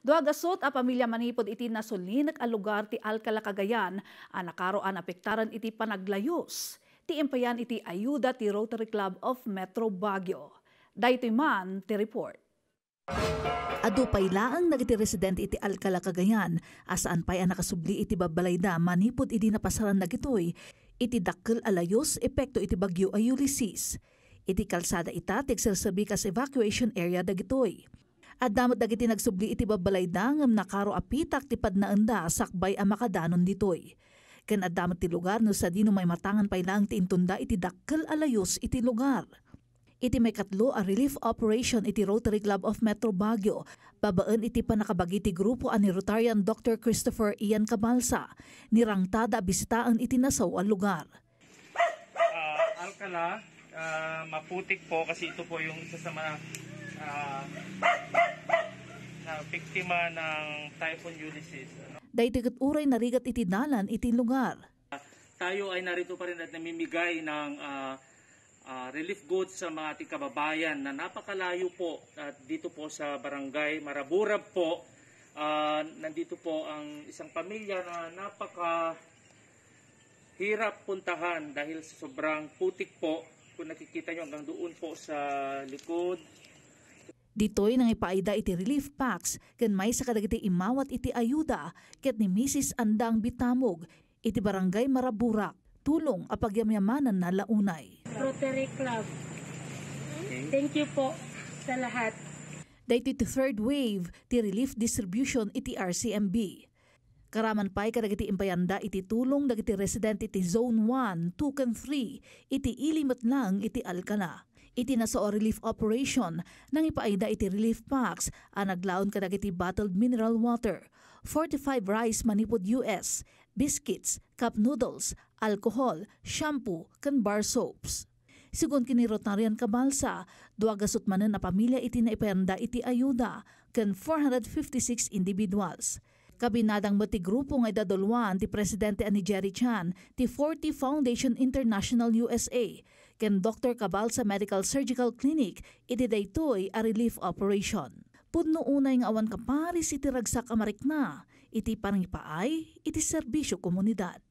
Duagasot a pamilya manipod iti nasulin alugar ti Alcala Cagayan a nakaroan apektaran iti panaglayos. Ti impayan iti ayuda ti Rotary Club of Metro Baguio. Daytoy man ti report. Adu pay laang nagiti resident iti Alcala Cagayan asaan pay a nakasubli iti babalayda manipod iti napasaran nagitoy iti dakkel alayos epekto iti bagyo ay Ulysses. Iti kalsada ita ti sersabikas evacuation area dagitoy. At damot dagiti nagsubli iti babalay dangam na karo apitak ti na anda sakbay a makadanon ditoy. Ken at ti lugar no sa dino may matangan pay lang ti intunda iti dakkel alayos iti lugar. Iti may katlo a relief operation iti Rotary Club of Metro Baguio. Babaan iti panakabagiti grupo ani Rotarian Dr. Christopher Ian Cabalsa. Nirangtada bisitaan iti nasaw a lugar. Uh, Alcala, uh, maputik po kasi ito po yung isa sa mga uh, biktima ng Typhoon Ulysses. Ano? Daiti uray narigat itinalan iti lugar. Tayo ay narito pa rin at namimigay ng uh, uh, relief goods sa mga ating kababayan na napakalayo po at dito po sa barangay Maraburab po. Uh, nandito po ang isang pamilya na napaka hirap puntahan dahil sa sobrang putik po. Kung nakikita nyo hanggang doon po sa likod, Ditoy nang ipaida iti relief packs, ken may sa kadagiti imawat iti ayuda, ket ni Mrs. Andang Bitamog, iti barangay Maraburak, tulong apagyamyamanan na launay. Rotary Club, thank you po sa lahat. Dahito iti third wave, ti relief distribution iti RCMB. Karaman pa'y kadagiti impayanda iti tulong dagiti resident iti Zone 1, 2, and 3, iti ilimat lang iti Alcala iti nasa relief operation nang ipaida iti relief packs a naglaon kadagiti bottled mineral water, 45 rice manipod US, biscuits, cup noodles, alcohol, shampoo, ken bar soaps. Sigun kini Rotarian Kabalsa, duagasot manan na pamilya iti naipenda iti ayuda, ken 456 individuals. Kabinadang mati grupo nga idadulwan ti Presidente ani Jerry Chan ti 40 Foundation International USA ken Dr. Cabal sa Medical Surgical Clinic iti daytoy a relief operation. Pudno unay nga awan kaparis iti ragsak amarikna iti parangipaay iti serbisyo komunidad.